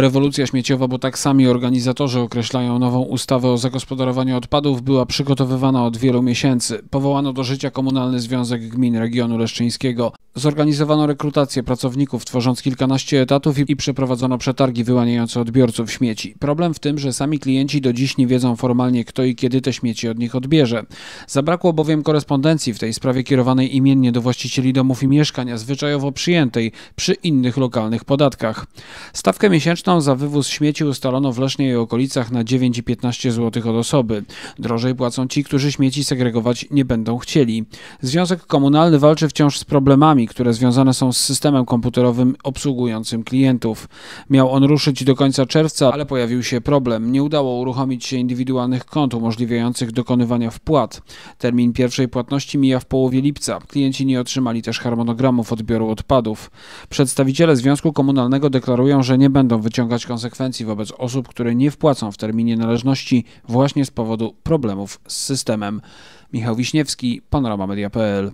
Rewolucja śmieciowa, bo tak sami organizatorzy określają nową ustawę o zagospodarowaniu odpadów, była przygotowywana od wielu miesięcy. Powołano do życia Komunalny Związek Gmin Regionu Leszczyńskiego. Zorganizowano rekrutację pracowników, tworząc kilkanaście etatów i, i przeprowadzono przetargi wyłaniające odbiorców śmieci. Problem w tym, że sami klienci do dziś nie wiedzą formalnie, kto i kiedy te śmieci od nich odbierze. Zabrakło bowiem korespondencji w tej sprawie kierowanej imiennie do właścicieli domów i mieszkań, zwyczajowo przyjętej przy innych lokalnych podatkach. Stawkę miesięczną za wywóz śmieci ustalono w Lesznie i okolicach na 9,15 zł od osoby. Drożej płacą ci, którzy śmieci segregować nie będą chcieli. Związek Komunalny walczy wciąż z problemami, które związane są z systemem komputerowym obsługującym klientów. Miał on ruszyć do końca czerwca, ale pojawił się problem. Nie udało uruchomić się indywidualnych kont umożliwiających dokonywania wpłat. Termin pierwszej płatności mija w połowie lipca. Klienci nie otrzymali też harmonogramów odbioru odpadów. Przedstawiciele Związku Komunalnego deklarują, że nie będą wyciągać wyciągać konsekwencji wobec osób, które nie wpłacą w terminie należności właśnie z powodu problemów z systemem. Michał Wiśniewski, Media.pl